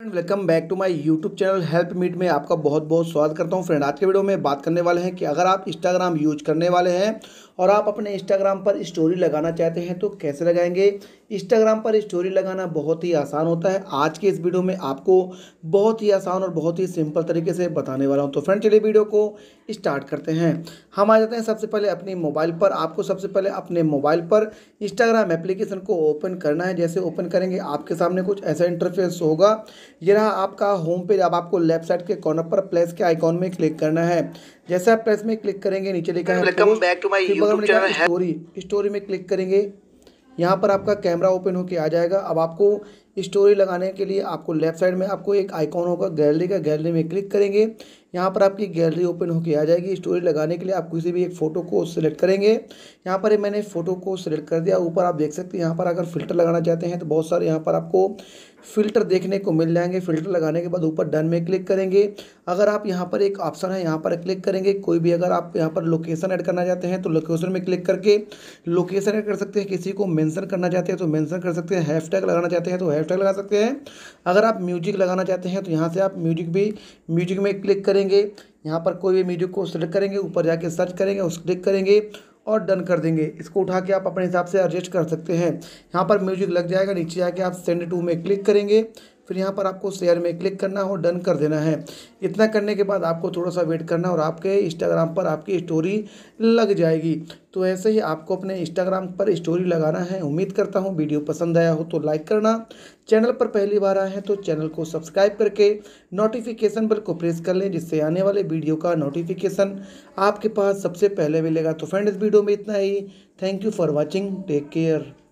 friend welcome back to my YouTube channel help meet में आपका बहुत बहुत स्वागत करता हूं फ्रेंड आज के वीडियो में बात करने वाले हैं कि अगर आप इंस्टाग्राम यूज करने वाले हैं और आप अपने इंस्टाग्राम पर स्टोरी लगाना चाहते हैं तो कैसे लगाएंगे इंस्टाग्राम पर स्टोरी लगाना बहुत ही आसान होता है आज के इस वीडियो में आपको बहुत ही आसान और बहुत ही सिंपल तरीके से बताने वाला हूँ तो फ्रेंड चलिए वीडियो को स्टार्ट करते हैं हम आ जाते हैं सबसे पहले अपने मोबाइल पर आपको सबसे पहले अपने मोबाइल पर इंस्टाग्राम एप्लीकेशन को ओपन करना है जैसे ओपन करेंगे आपके सामने कुछ ऐसा इंटरफेस होगा ये रहा आपका होम पेज अब आपको लेफ्ट साइड के कॉर्नर पर प्लेस के आइकॉन में क्लिक करना है जैसे आप प्लेस में क्लिक करेंगे नीचे लिखा है स्टोरी स्टोरी में क्लिक करेंगे यहाँ पर आपका कैमरा ओपन होके आ जाएगा अब आपको स्टोरी लगाने के लिए आपको लेफ्ट साइड में आपको एक आइकॉन होगा गैलरी का गैलरी में क्लिक करेंगे यहाँ पर आपकी गैलरी ओपन होके आ जाएगी स्टोरी लगाने के लिए आप किसी भी एक फ़ोटो को सिलेक्ट करेंगे यहाँ पर मैंने फ़ोटो को सिलेक्ट कर दिया ऊपर आप देख सकते हैं यहाँ पर अगर फिल्टर लगाना चाहते हैं तो बहुत सारे यहाँ पर आपको फ़िल्टर देखने को मिल जाएंगे फ़िल्टर लगाने के बाद ऊपर डन में क्लिक करेंगे अगर आप यहाँ पर एक ऑप्शन है यहाँ पर क्लिक करेंगे कोई भी अगर आप यहाँ पर लोकेशन ऐड करना चाहते हैं तो लोकेशन में क्लिक करके लोकेशन ऐड कर सकते हैं किसी को मैंसन करना चाहते हैं तो मैंसन कर सकते हैं हैश लगाना चाहते हैं तो हैश लगा सकते हैं अगर आप म्यूजिक लगाना चाहते हैं तो यहाँ से आप म्यूजिक भी म्यूजिक में क्लिक करेंगे यहाँ पर कोई भी म्यूजिक को सेलेक्ट करेंगे ऊपर जाके सर्च करेंगे उस क्लिक करेंगे और डन कर देंगे इसको उठा के आप अपने हिसाब से एडजस्ट कर सकते हैं यहाँ पर म्यूजिक लग जाएगा नीचे जाके आप सेंड टू में क्लिक करेंगे फिर यहाँ पर आपको शेयर में क्लिक करना और डन कर देना है इतना करने के बाद आपको थोड़ा सा वेट करना और आपके इंस्टाग्राम पर आपकी स्टोरी लग जाएगी तो ऐसे ही आपको अपने इंस्टाग्राम पर स्टोरी लगाना है उम्मीद करता हूँ वीडियो पसंद आया हो तो लाइक करना चैनल पर पहली बार आए हैं तो चैनल को सब्सक्राइब करके नोटिफिकेशन बल को प्रेस कर लें जिससे आने वाले वीडियो का नोटिफिकेशन आपके पास सबसे पहले मिलेगा तो फ्रेंड इस वीडियो में इतना ही thank you for watching take care